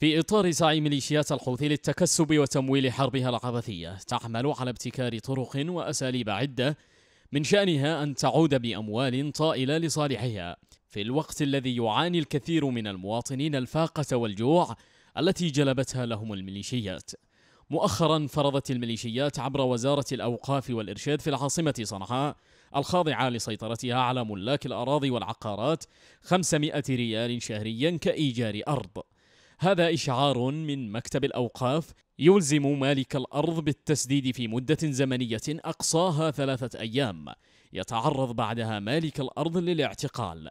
في إطار سعي ميليشيات الحوثي للتكسب وتمويل حربها العبثية تعمل على ابتكار طرق وأساليب عدة من شأنها أن تعود بأموال طائلة لصالحها في الوقت الذي يعاني الكثير من المواطنين الفاقة والجوع التي جلبتها لهم الميليشيات مؤخرا فرضت الميليشيات عبر وزارة الأوقاف والإرشاد في العاصمة صنعاء الخاضعة لسيطرتها على ملاك الأراضي والعقارات 500 ريال شهريا كإيجار أرض هذا إشعار من مكتب الأوقاف يلزم مالك الأرض بالتسديد في مدة زمنية أقصاها ثلاثة أيام يتعرض بعدها مالك الأرض للاعتقال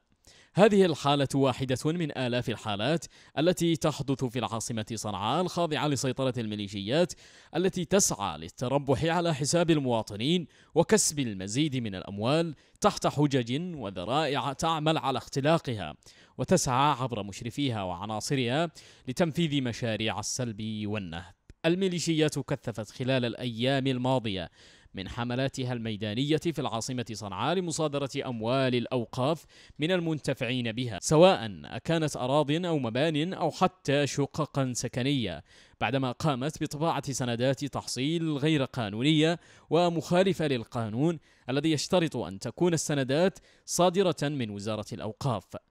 هذه الحالة واحدة من آلاف الحالات التي تحدث في العاصمة صنعاء الخاضعة لسيطرة الميليشيات التي تسعى للتربح على حساب المواطنين وكسب المزيد من الأموال تحت حجج وذرائع تعمل على اختلاقها وتسعى عبر مشرفيها وعناصرها لتنفيذ مشاريع السلب والنهب. الميليشيات كثفت خلال الأيام الماضية من حملاتها الميدانية في العاصمة صنعاء لمصادرة أموال الأوقاف من المنتفعين بها سواء أكانت أراضٍ أو مبانٍ أو حتى شققًا سكنية بعدما قامت بطباعة سندات تحصيل غير قانونية ومخالفة للقانون الذي يشترط أن تكون السندات صادرة من وزارة الأوقاف